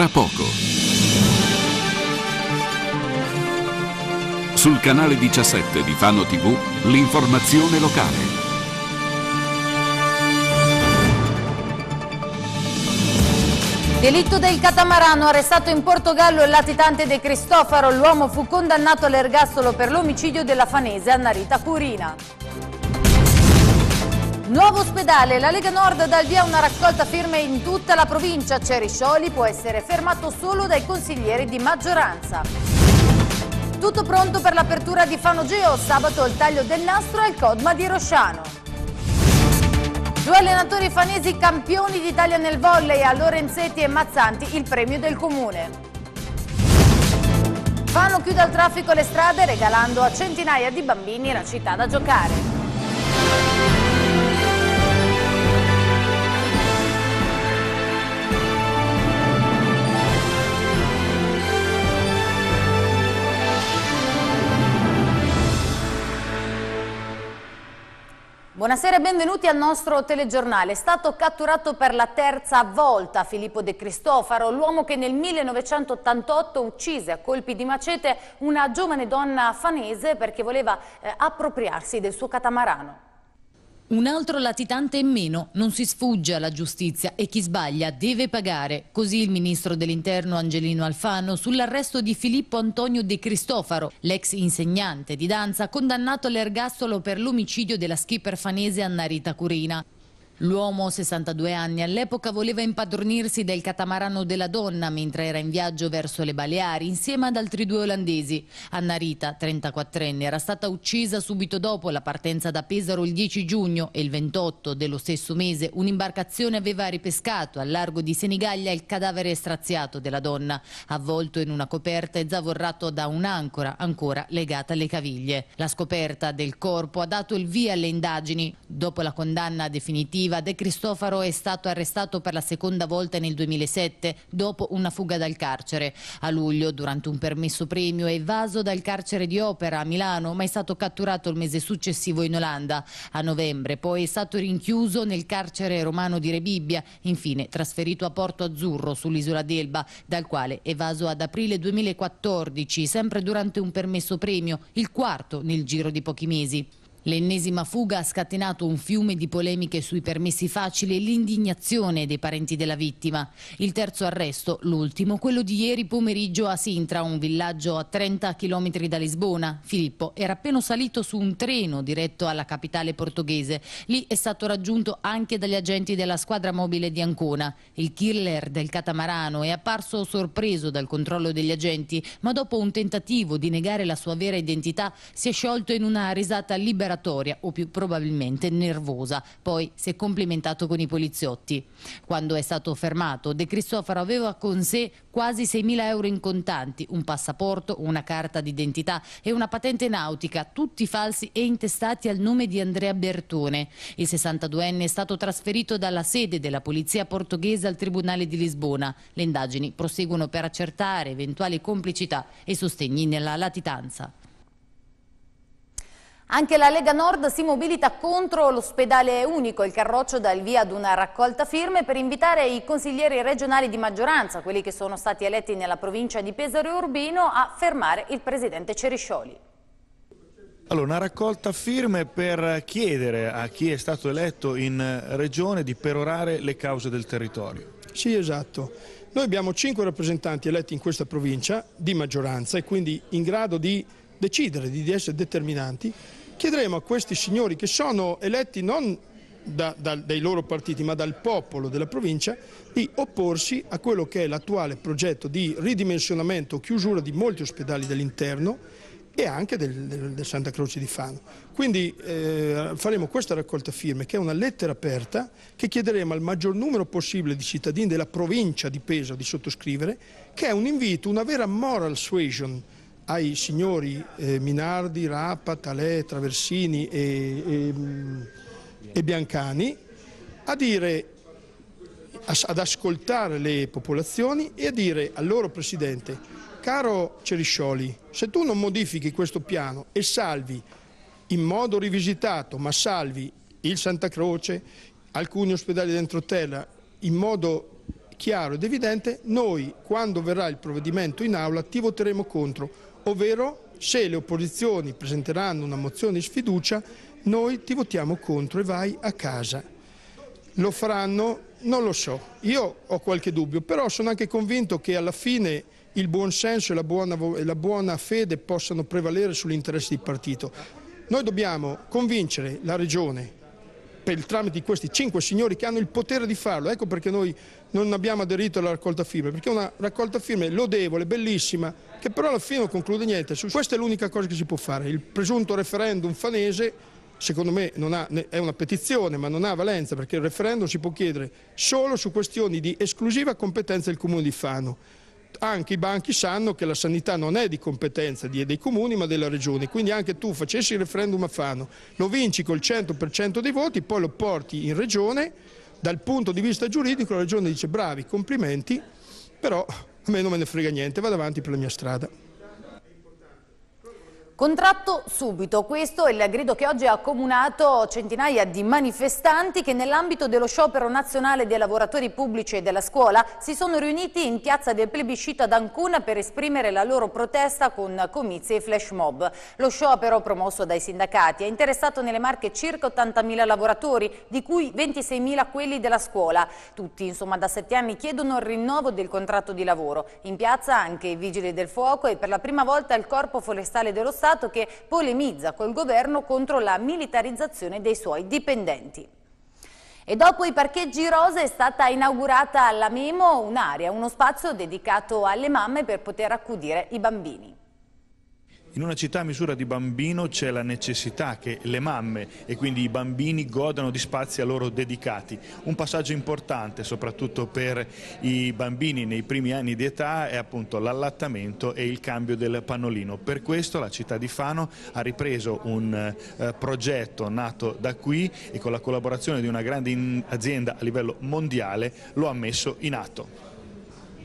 Fra poco. Sul canale 17 di Fano TV, l'informazione locale. Delitto del catamarano, arrestato in Portogallo il latitante De Cristofaro, l'uomo fu condannato all'ergastolo per l'omicidio della fanese Annarita Curina. Nuovo ospedale, la Lega Nord dà il via a una raccolta firme in tutta la provincia. Ceriscioli può essere fermato solo dai consiglieri di maggioranza. Tutto pronto per l'apertura di Fanogeo, sabato il taglio del nastro al Codma di Rosciano. Due allenatori fanesi campioni d'Italia nel volley a Lorenzetti e Mazzanti, il premio del comune. Fano chiude al traffico le strade regalando a centinaia di bambini la città da giocare. Buonasera e benvenuti al nostro telegiornale. È stato catturato per la terza volta Filippo De Cristofaro, l'uomo che nel 1988 uccise a colpi di macete una giovane donna fanese perché voleva eh, appropriarsi del suo catamarano. Un altro latitante in meno, non si sfugge alla giustizia e chi sbaglia deve pagare. Così il ministro dell'interno Angelino Alfano sull'arresto di Filippo Antonio De Cristofaro, l'ex insegnante di danza, condannato all'ergastolo per l'omicidio della skipper fanese Annarita Curina. L'uomo, 62 anni, all'epoca voleva impadronirsi del catamarano della donna mentre era in viaggio verso le Baleari insieme ad altri due olandesi. Anna Rita, 34enne, era stata uccisa subito dopo la partenza da Pesaro il 10 giugno e il 28 dello stesso mese un'imbarcazione aveva ripescato al largo di Senigallia il cadavere straziato della donna, avvolto in una coperta e zavorrato da un'ancora ancora legata alle caviglie. La scoperta del corpo ha dato il via alle indagini. Dopo la condanna definitiva lavorativa. De Cristofaro è stato arrestato per la seconda volta nel 2007 dopo una fuga dal carcere. A luglio, durante un permesso premio, è evaso dal carcere di Opera a Milano, ma è stato catturato il mese successivo in Olanda. A novembre poi è stato rinchiuso nel carcere romano di Rebibbia, infine trasferito a Porto Azzurro sull'isola d'Elba, dal quale è evaso ad aprile 2014, sempre durante un permesso premio, il quarto nel giro di pochi mesi. L'ennesima fuga ha scatenato un fiume di polemiche sui permessi facili e l'indignazione dei parenti della vittima. Il terzo arresto, l'ultimo, quello di ieri pomeriggio a Sintra, un villaggio a 30 km da Lisbona. Filippo era appena salito su un treno diretto alla capitale portoghese. Lì è stato raggiunto anche dagli agenti della squadra mobile di Ancona. Il killer del catamarano è apparso sorpreso dal controllo degli agenti, ma dopo un tentativo di negare la sua vera identità si è sciolto in una risata libera dilatoria o più probabilmente nervosa, poi si è complimentato con i poliziotti. Quando è stato fermato, De Cristofaro aveva con sé quasi 6.000 euro in contanti, un passaporto, una carta d'identità e una patente nautica, tutti falsi e intestati al nome di Andrea Bertone. Il 62enne è stato trasferito dalla sede della polizia portoghese al Tribunale di Lisbona. Le indagini proseguono per accertare eventuali complicità e sostegni nella latitanza. Anche la Lega Nord si mobilita contro l'ospedale unico. Il Carroccio dà il via ad una raccolta firme per invitare i consiglieri regionali di maggioranza, quelli che sono stati eletti nella provincia di Pesaro e Urbino, a fermare il presidente Ceriscioli. Allora, una raccolta firme per chiedere a chi è stato eletto in regione di perorare le cause del territorio. Sì, esatto. Noi abbiamo cinque rappresentanti eletti in questa provincia di maggioranza e quindi in grado di decidere di essere determinanti, chiederemo a questi signori che sono eletti non da, da, dai loro partiti ma dal popolo della provincia di opporsi a quello che è l'attuale progetto di ridimensionamento o chiusura di molti ospedali dell'interno e anche del, del, del, Santa Croce di Fano. Quindi eh, faremo questa raccolta firme, che è una lettera aperta, che chiederemo al maggior numero possibile di cittadini della provincia di Pesaro di sottoscrivere, che è un invito, una vera moral suasion, ai signori eh, Minardi, Rapa, Talè, Traversini e, e, mm, e Biancani a dire, ad ascoltare le popolazioni e a dire al loro presidente caro Ceriscioli se tu non modifichi questo piano e salvi in modo rivisitato ma salvi il Santa Croce, alcuni ospedali dentro terra in modo chiaro ed evidente, noi quando verrà il provvedimento in aula ti voteremo contro ovvero se le opposizioni presenteranno una mozione di sfiducia noi ti votiamo contro e vai a casa. Lo faranno? Non lo so, io ho qualche dubbio, però sono anche convinto che alla fine il buon senso e la buona, e la buona fede possano prevalere sull'interesse di partito. Noi dobbiamo convincere la Regione, per il tramite di questi cinque signori che hanno il potere di farlo. Ecco perché noi non abbiamo aderito alla raccolta firme, perché è una raccolta firme lodevole, bellissima, che però alla fine non conclude niente. Questa è l'unica cosa che si può fare. Il presunto referendum fanese, secondo me, ha, è una petizione, ma non ha valenza, perché il referendum si può chiedere solo su questioni di esclusiva competenza del Comune di Fano anche i banchi sanno che la sanità non è di competenza dei comuni ma della regione, quindi anche tu facessi il referendum a Fano, lo vinci col 100% dei voti, poi lo porti in regione, dal punto di vista giuridico la regione dice bravi, complimenti, però a me non me ne frega niente, vado avanti per la mia strada. Contratto subito, questo è il grido che oggi ha accomunato centinaia di manifestanti che nell'ambito dello sciopero nazionale dei lavoratori pubblici e della scuola si sono riuniti in piazza del plebiscito ad Ancona per esprimere la loro protesta con comizi e flash mob. Lo sciopero promosso dai sindacati ha interessato nelle marche circa 80.000 lavoratori, di cui 26.000 quelli della scuola. Tutti, insomma, da sette anni chiedono il rinnovo del contratto di lavoro. In piazza anche i vigili del fuoco e per la prima volta il corpo forestale dello Stato Stato che polemizza col governo contro la militarizzazione dei suoi dipendenti. E dopo i parcheggi rosa è stata inaugurata alla Memo un'area, uno spazio dedicato alle mamme per poter accudire i bambini. In una città a misura di bambino c'è la necessità che le mamme e quindi i bambini godano di spazi a loro dedicati. Un passaggio importante soprattutto per i bambini nei primi anni di età è appunto l'allattamento e il cambio del pannolino. Per questo la città di Fano ha ripreso un eh, progetto nato da qui e con la collaborazione di una grande azienda a livello mondiale lo ha messo in atto.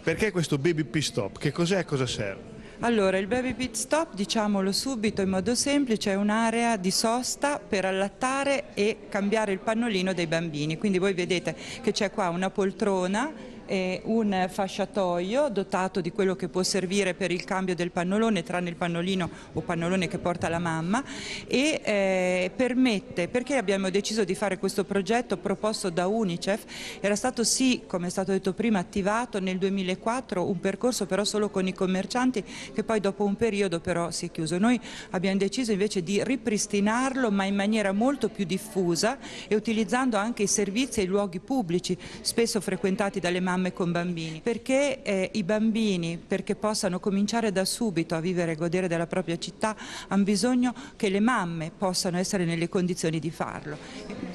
Perché questo baby pit Che cos'è e cosa serve? Allora, il baby pit stop, diciamolo subito in modo semplice, è un'area di sosta per allattare e cambiare il pannolino dei bambini. Quindi voi vedete che c'è qua una poltrona eh, un fasciatoio dotato di quello che può servire per il cambio del pannolone, tranne il pannolino o pannolone che porta la mamma e eh, permette, perché abbiamo deciso di fare questo progetto proposto da Unicef, era stato sì, come è stato detto prima, attivato nel 2004 un percorso però solo con i commercianti che poi dopo un periodo però si è chiuso. Noi abbiamo deciso invece di ripristinarlo ma in maniera molto più diffusa e utilizzando anche i servizi e i luoghi pubblici spesso frequentati dalle mamme mamme con bambini, perché eh, i bambini, perché possano cominciare da subito a vivere e godere della propria città, hanno bisogno che le mamme possano essere nelle condizioni di farlo.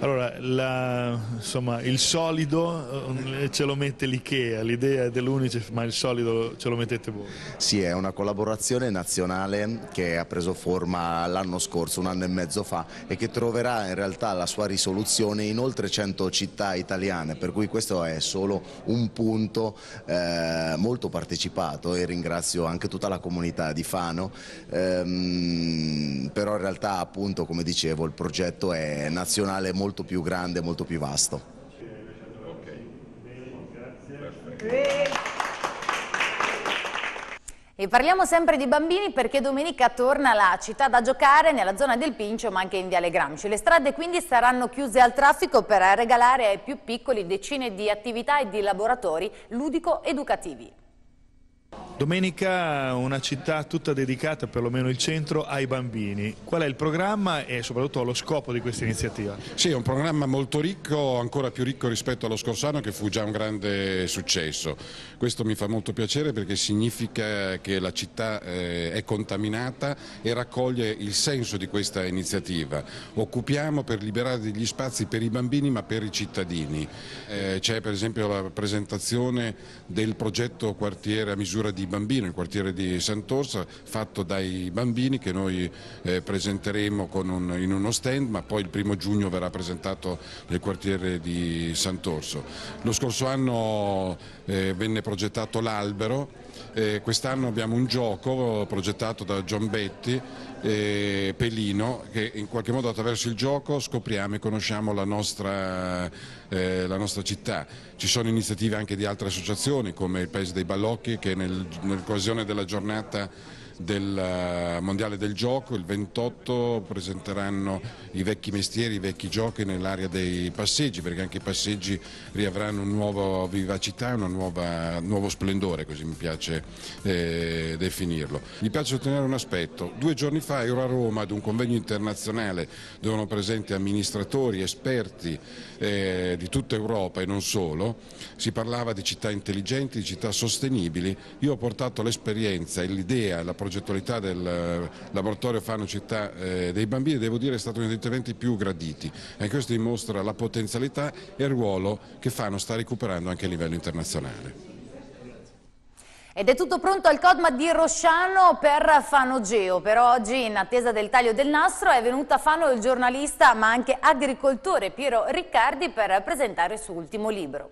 Allora, la, insomma, il solido eh, ce lo mette l'IKEA, l'idea è dell'Unicef, ma il solido ce lo mettete voi. Sì, è una collaborazione nazionale che ha preso forma l'anno scorso, un anno e mezzo fa, e che troverà in realtà la sua risoluzione in oltre 100 città italiane, per cui questo è solo un punto eh, molto partecipato e ringrazio anche tutta la comunità di Fano, ehm, però in realtà appunto, come dicevo, il progetto è nazionale molto molto più grande, molto più vasto. E parliamo sempre di bambini perché domenica torna la città da giocare nella zona del Pincio ma anche in Viale Gramsci. Le strade quindi saranno chiuse al traffico per regalare ai più piccoli decine di attività e di laboratori ludico-educativi. Domenica una città tutta dedicata, perlomeno il centro, ai bambini. Qual è il programma e soprattutto lo scopo di questa iniziativa? Sì, è un programma molto ricco, ancora più ricco rispetto allo scorso anno che fu già un grande successo. Questo mi fa molto piacere perché significa che la città eh, è contaminata e raccoglie il senso di questa iniziativa. Occupiamo per liberare degli spazi per i bambini ma per i cittadini. Eh, c'è per esempio la presentazione del progetto quartiere a misura di bambino, il quartiere di Sant'Orsa, fatto dai bambini che noi eh, presenteremo un, in uno stand, ma poi il primo giugno verrà presentato nel quartiere di Sant'Orso. Lo scorso anno eh, venne progettato l'albero eh, quest'anno abbiamo un gioco progettato da John Betti, eh, Pelino, che in qualche modo attraverso il gioco scopriamo e conosciamo la nostra, eh, la nostra città. Ci sono iniziative anche di altre associazioni come il Paese dei Ballocchi che nel, nel della giornata del eh, Mondiale del Gioco, il 28 presenteranno i vecchi mestieri, i vecchi giochi nell'area dei passeggi, perché anche i passeggi riavranno una nuova vivacità, un nuovo splendore, così mi piace eh, definirlo. Mi piace sottolineare un aspetto, due giorni fa ero a Roma ad un convegno internazionale dove erano presenti amministratori, esperti eh, di tutta Europa e non solo, si parlava di città intelligenti, di città sostenibili, io ho portato l'esperienza e l'idea, la progettazione progettualità del eh, laboratorio Fano Città eh, dei Bambini devo dire è stato uno degli interventi più graditi e questo dimostra la potenzialità e il ruolo che Fano sta recuperando anche a livello internazionale. Ed è tutto pronto al CODMA di Rosciano per Fano Geo. Per oggi, in attesa del taglio del nastro, è venuto a Fano il giornalista ma anche agricoltore Piero Riccardi per presentare il suo ultimo libro.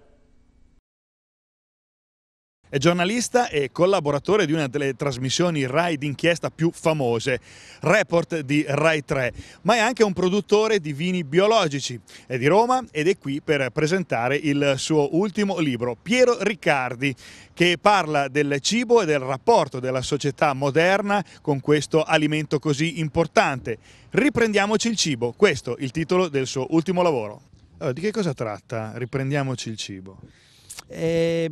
È giornalista e collaboratore di una delle trasmissioni Rai d'inchiesta più famose, Report di Rai 3, ma è anche un produttore di vini biologici. È di Roma ed è qui per presentare il suo ultimo libro, Piero Riccardi, che parla del cibo e del rapporto della società moderna con questo alimento così importante. Riprendiamoci il cibo, questo è il titolo del suo ultimo lavoro. Allora, di che cosa tratta? Riprendiamoci il cibo. Eh,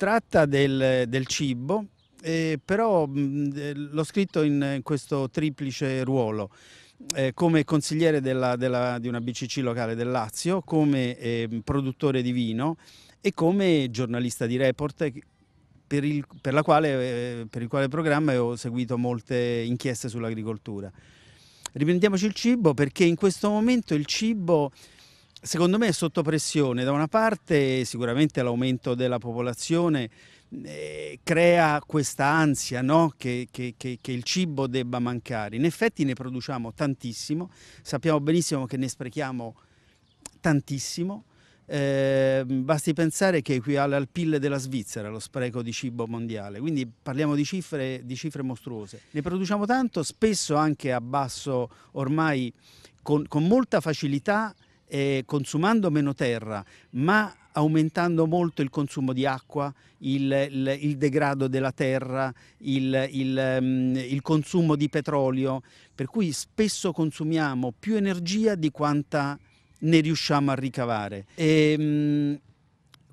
tratta del, del cibo, eh, però l'ho scritto in, in questo triplice ruolo. Eh, come consigliere della, della, di una BCC locale del Lazio, come eh, produttore di vino e come giornalista di report eh, per il, per quale, eh, per il quale programma ho seguito molte inchieste sull'agricoltura. Riprendiamoci il cibo perché in questo momento il cibo secondo me è sotto pressione. Da una parte sicuramente l'aumento della popolazione eh, crea questa ansia no? che, che, che, che, il cibo debba mancare. In effetti ne produciamo tantissimo, sappiamo benissimo che ne sprechiamo tantissimo. Eh, basti pensare che equivale al PIL della Svizzera lo spreco di cibo mondiale, quindi parliamo di cifre, di cifre mostruose. Ne produciamo tanto, spesso anche a basso, ormai con, con molta facilità eh, consumando meno terra, ma aumentando molto il consumo di acqua, il, il, il degrado della terra, il, il, mm, consumo di petrolio, per cui spesso consumiamo più energia di quanta ne riusciamo a ricavare. E, ehm, mh,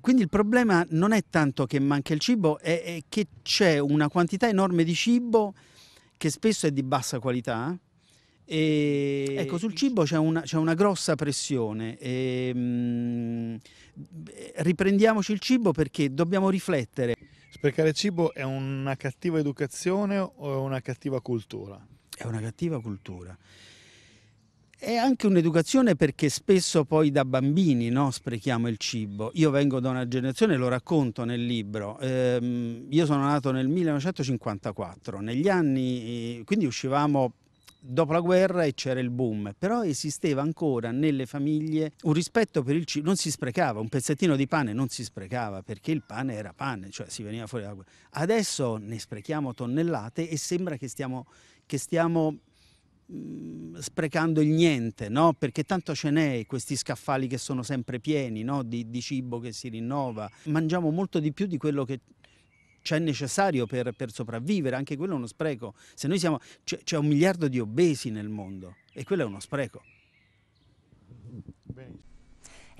quindi il problema non è tanto che manca il cibo, è, è che c'è una quantità enorme di cibo che spesso è di bassa qualità, e... Ecco, sul cibo c'è una, c'è una grossa pressione. E, ehm, mh, riprendiamoci il cibo perché dobbiamo riflettere. Sprecare cibo è una cattiva educazione o è una cattiva cultura? È una cattiva cultura. È anche un'educazione perché spesso poi da bambini no, sprechiamo il cibo. Io vengo da una generazione, lo racconto nel libro, ehm, io sono nato nel 1954, negli anni, eh, quindi uscivamo dopo la guerra e c'era il boom, però esisteva ancora nelle famiglie un rispetto per il cibo, non si sprecava, un pezzettino di pane non si sprecava perché il pane era pane, cioè si veniva fuori da guerra. Adesso ne sprechiamo tonnellate e sembra che stiamo, che stiamo mh, mm, sprecando il niente, no? perché tanto ce n'è questi scaffali che sono sempre pieni no? di, di cibo che si rinnova, mangiamo molto di più di quello che cioè necessario per, per sopravvivere, anche quello è uno spreco. Se noi siamo, c'è un miliardo di obesi nel mondo e quello è uno spreco. Bene.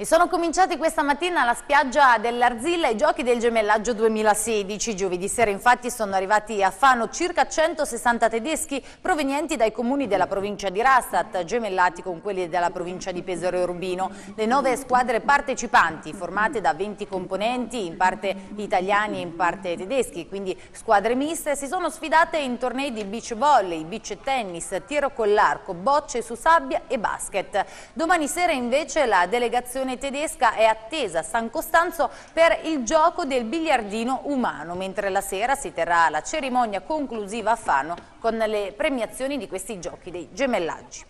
E sono cominciati questa mattina alla spiaggia dell'Arzilla i giochi del gemellaggio 2016. Giovedì sera infatti sono arrivati a Fano circa 160 tedeschi provenienti dai comuni della provincia di Rastatt, gemellati con quelli della provincia di Pesaro e Urbino. Le nove squadre partecipanti, formate da 20 componenti, in parte italiani e in parte tedeschi, quindi squadre miste, si sono sfidate in tornei di beach volley, beach tennis, tiro con l'arco, bocce su sabbia e basket. Domani sera invece la delegazione delegazione tedesca è attesa a San Costanzo per il gioco del biliardino umano, mentre la sera si terrà la cerimonia conclusiva a Fano con le premiazioni di questi giochi dei gemellaggi.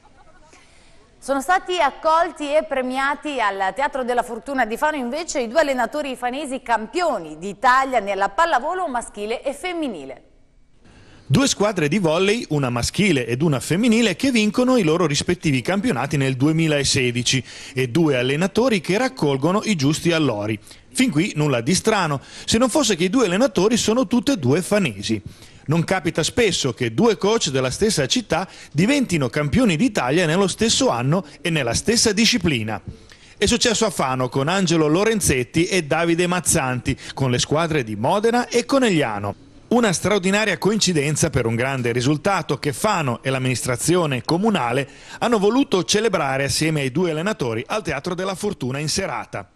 Sono stati accolti e premiati al Teatro della Fortuna di Fano invece i due allenatori fanesi campioni d'Italia nella pallavolo maschile e femminile. Due squadre di volley, una maschile ed una femminile, che vincono i loro rispettivi campionati nel 2016 e due allenatori che raccolgono i giusti allori. Fin qui nulla di strano, se non fosse che i due allenatori sono tutte e due fanesi. Non capita spesso che due coach della stessa città diventino campioni d'Italia nello stesso anno e nella stessa disciplina. È successo a Fano con Angelo Lorenzetti e Davide Mazzanti, con le squadre di Modena e Conegliano. Una straordinaria coincidenza per un grande risultato che Fano e l'amministrazione comunale hanno voluto celebrare assieme ai due allenatori al Teatro della Fortuna in serata.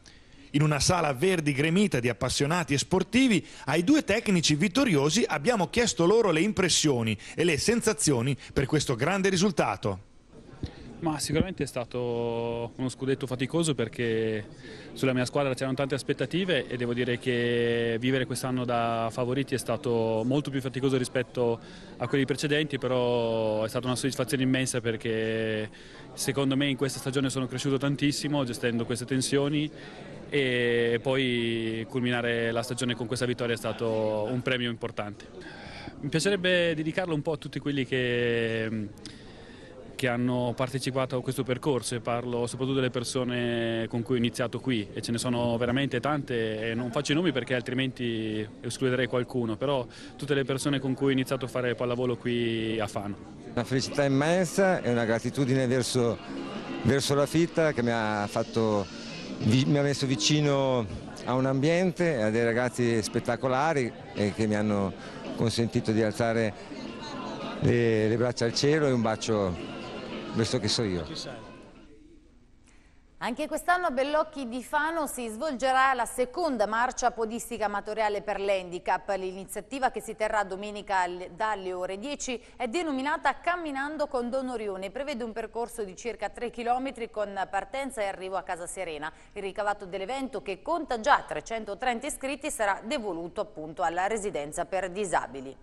In una sala verdi gremita di appassionati e sportivi, ai due tecnici vittoriosi abbiamo chiesto loro le impressioni e le sensazioni per questo grande risultato. Ma sicuramente è stato uno scudetto faticoso perché sulla mia squadra c'erano tante aspettative e devo dire che vivere quest'anno da favoriti è stato molto più faticoso rispetto a quelli precedenti, però è stata una soddisfazione immensa perché secondo me in questa stagione sono cresciuto tantissimo gestendo queste tensioni e poi culminare la stagione con questa vittoria è stato un premio importante. Mi piacerebbe dedicarlo un po' a tutti quelli che che hanno partecipato a questo percorso e parlo soprattutto delle persone con cui ho iniziato qui e ce ne sono veramente tante e non faccio i nomi perché altrimenti escluderei qualcuno, però tutte le persone con cui ho iniziato a fare pallavolo qui a Fano. Una felicità immensa e una gratitudine verso, verso la fitta che mi ha, fatto, mi ha messo vicino a un ambiente, a dei ragazzi spettacolari e che mi hanno consentito di alzare le, le braccia al cielo e un bacio questo che so io. Anche quest'anno a Bellocchi di Fano si svolgerà la seconda marcia podistica amatoriale per l'handicap. L'iniziativa che si terrà domenica dalle ore 10 è denominata Camminando con Don Orione. Prevede un percorso di circa 3 km con partenza e arrivo a Casa Serena. Il ricavato dell'evento, che conta già 330 iscritti, sarà devoluto appunto alla residenza per disabili.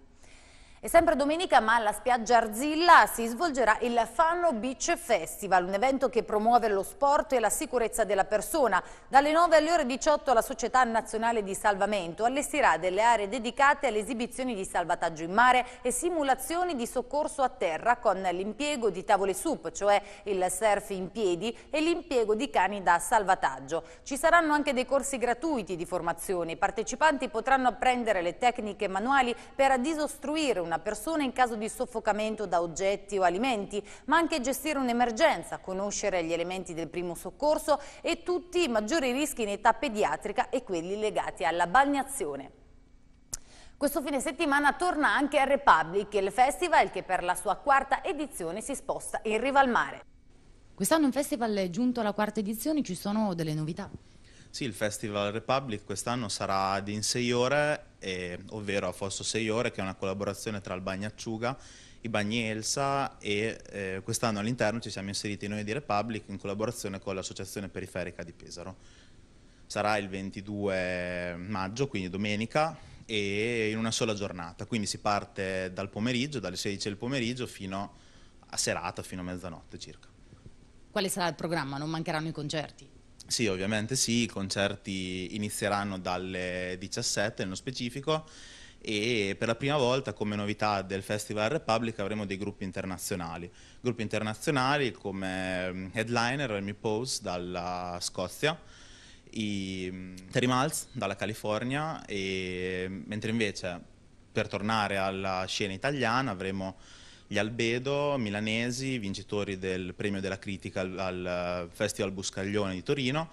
E sempre domenica, ma alla spiaggia Arzilla si svolgerà il Fano Beach Festival, un evento che promuove lo sport e la sicurezza della persona. Dalle 9 alle ore 18 la Società Nazionale di Salvamento allestirà delle aree dedicate alle esibizioni di salvataggio in mare e simulazioni di soccorso a terra con l'impiego di tavole sup, cioè il surf in piedi, e l'impiego di cani da salvataggio. Ci saranno anche dei corsi gratuiti di formazione. I partecipanti potranno apprendere le tecniche manuali per disostruire un una persona in caso di soffocamento da oggetti o alimenti, ma anche gestire un'emergenza, conoscere gli elementi del primo soccorso e tutti i maggiori rischi in età pediatrica e quelli legati alla bagnazione. Questo fine settimana torna anche a Republic, il festival che per la sua quarta edizione si sposta in riva al mare. Quest'anno il festival è giunto alla quarta edizione, ci sono delle novità. Sì, il Festival Republic quest'anno sarà di in 6 ore, ovvero a Fosso 6 ore, che è una collaborazione tra il Bagnacciuga, i Bagni Elsa e eh, quest'anno all'interno ci siamo inseriti noi di Republic in collaborazione con l'Associazione Periferica di Pesaro. Sarà il 22 maggio, quindi domenica, e in una sola giornata, quindi si parte dal pomeriggio, dalle 16 del pomeriggio fino a serata, fino a mezzanotte circa. Quale sarà il programma? Non mancheranno i concerti? Sì, ovviamente sì, i concerti inizieranno dalle 17 nello specifico e per la prima volta come novità del Festival Republic avremo dei gruppi internazionali. Gruppi internazionali come mm, Headliner, Remy Pose dalla Scozia, i mm, Terry Maltz dalla California, e, mm, mentre invece per tornare alla scena italiana avremo gli Albedo, milanesi, vincitori del premio della critica al, al eh, Festival Buscaglione di Torino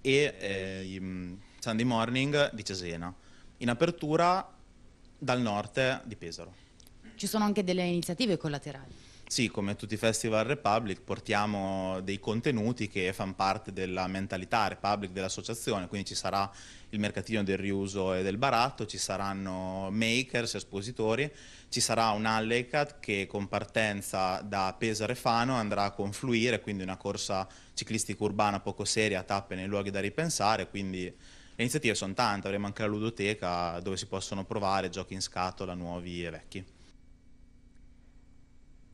e eh, i, mm, Sunday Morning di Cesena. In apertura dal nord di Pesaro. Ci sono anche delle iniziative collaterali. Sì, come tutti i festival Republic portiamo dei contenuti che fanno parte della mentalità Republic dell'associazione, quindi ci sarà il mercatino del riuso e del baratto, ci saranno makers, espositori, ci sarà un Allecat che con partenza da Pesare Fano andrà a confluire, quindi una corsa ciclistica urbana poco seria, a tappe nei luoghi da ripensare, quindi le iniziative sono tante, avremo anche la ludoteca dove si possono provare giochi in scatola nuovi e vecchi.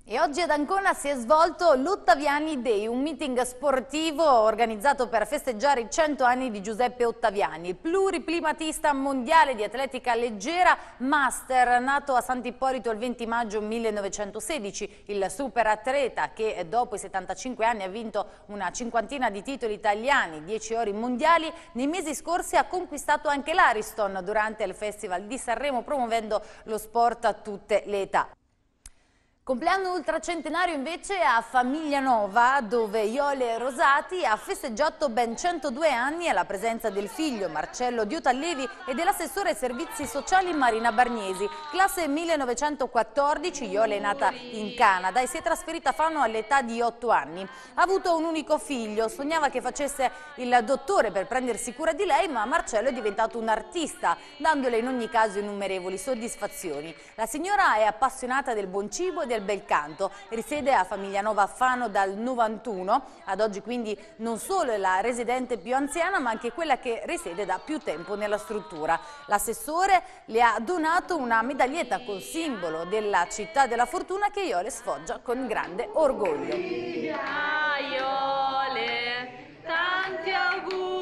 E oggi ad Ancona si è svolto l'Ottaviani Day, un meeting sportivo organizzato per festeggiare i 100 anni di Giuseppe Ottaviani, pluriplimatista mondiale di atletica leggera, master, nato a Sant'Ippolito il 20 maggio 1916, il super atleta che dopo i 75 anni ha vinto una cinquantina di titoli italiani, 10 ori mondiali, nei mesi scorsi ha conquistato anche l'Ariston durante il Festival di Sanremo promuovendo lo sport a tutte le età. Compleanno ultracentenario invece a Famiglia Nova, dove Iole Rosati ha festeggiato ben 102 anni alla presenza del figlio Marcello Diotallevi e dell'assessore servizi sociali Marina Barniesi. Classe 1914, Iole è nata in Canada e si è trasferita a Fano all'età di 8 anni. Ha avuto un unico figlio, sognava che facesse il dottore per prendersi cura di lei, ma Marcello è diventato un artista, dandole in ogni caso innumerevoli soddisfazioni. La signora è appassionata del buon cibo e del del Belcanto. Risiede a Famiglianova Fano dal 91, ad oggi quindi non solo è la residente più anziana ma anche quella che risiede da più tempo nella struttura. L'assessore le ha donato una medaglietta col simbolo della città della fortuna che Iole sfoggia con grande orgoglio. Iole, tanti auguri!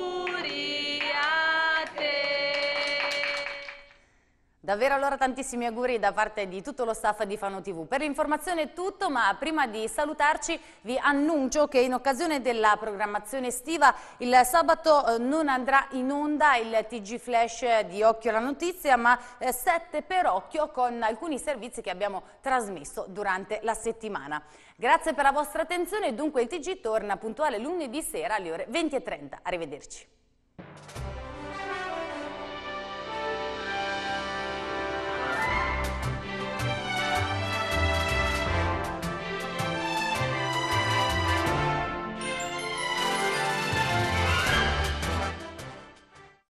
Davvero allora tantissimi auguri da parte di tutto lo staff di Fano TV. Per l'informazione è tutto, ma prima di salutarci vi annuncio che in occasione della programmazione estiva il sabato eh, non andrà in onda il TG Flash di Occhio alla Notizia, ma 7 eh, per Occhio con alcuni servizi che abbiamo trasmesso durante la settimana. Grazie per la vostra attenzione, dunque il TG torna puntuale lunedì sera alle ore 20.30. Arrivederci.